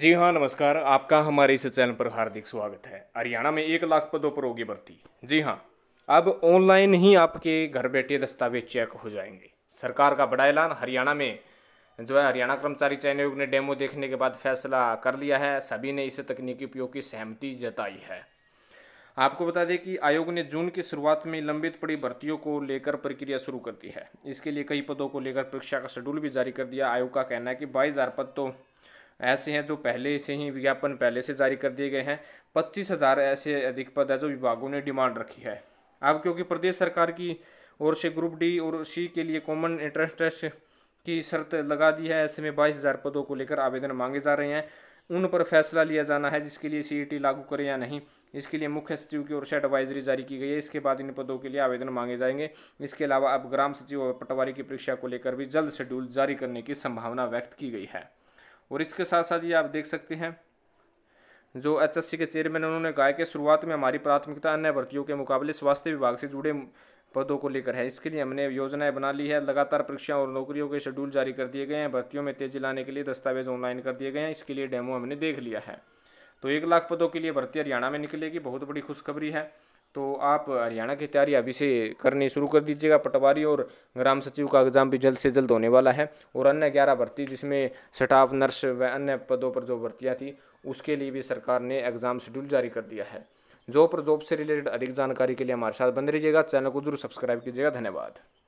जी हाँ नमस्कार आपका हमारे इस चैनल पर हार्दिक स्वागत है हरियाणा में एक लाख पदों पर होगी भर्ती जी हाँ अब ऑनलाइन ही आपके घर बैठे दस्तावेज चेक हो जाएंगे सरकार का बड़ा ऐलान हरियाणा में जो है हरियाणा कर्मचारी चयन आयोग ने डेमो देखने के बाद फैसला कर लिया है सभी ने इस तकनीकी उपयोग की सहमति जताई है आपको बता दें कि आयोग ने जून की शुरुआत में लंबित पड़ी भर्तियों को लेकर प्रक्रिया शुरू कर दी है इसके लिए कई पदों को लेकर परीक्षा का शेड्यूल भी जारी कर दिया आयोग का कहना है कि बाईस हज़ार पद तो ऐसे हैं जो पहले से ही विज्ञापन पहले से जारी कर दिए गए हैं पच्चीस हज़ार ऐसे अधिक पद है जो विभागों ने डिमांड रखी है अब क्योंकि प्रदेश सरकार की ओर से ग्रुप डी और सी के लिए कॉमन इंटरेस्ट टेस्ट की शर्त लगा दी है ऐसे में बाईस हज़ार पदों को लेकर आवेदन मांगे जा रहे हैं उन पर फैसला लिया जाना है जिसके लिए सी लागू करे या नहीं इसके लिए मुख्य सचिव की ओर से एडवाइजरी जारी की गई है इसके बाद इन पदों के लिए आवेदन मांगे जाएंगे इसके अलावा अब ग्राम सचिव और पटवारी की परीक्षा को लेकर भी जल्द शेड्यूल जारी करने की संभावना व्यक्त की गई है और इसके साथ साथ ये आप देख सकते हैं जो एच एस सी के चेयरमैन उन्होंने कहा कि शुरुआत में हमारी प्राथमिकता अन्य भर्तियों के मुकाबले स्वास्थ्य विभाग से जुड़े पदों को लेकर है इसके लिए हमने योजनाएं बना ली है लगातार परीक्षाओं और नौकरियों के शेड्यूल जारी कर दिए गए हैं भर्तियों में तेजी लाने के लिए दस्तावेज ऑनलाइन कर दिए गए हैं इसके लिए डेमो हमने देख लिया है तो एक लाख पदों के लिए भर्ती हरियाणा में निकलेगी बहुत बड़ी खुशखबरी है तो आप हरियाणा की तैयारी अभी से करनी शुरू कर दीजिएगा पटवारी और ग्राम सचिव का एग्जाम भी जल्द से जल्द होने वाला है और अन्य ग्यारह भर्ती जिसमें स्टाफ नर्स व अन्य पदों पर जो भर्तियाँ थी उसके लिए भी सरकार ने एग्ज़ाम शेड्यूल जारी कर दिया है जॉब पर जॉब से रिलेटेड अधिक जानकारी के लिए हमारे साथ बंद रहिएगा चैनल को जरूर सब्सक्राइब कीजिएगा धन्यवाद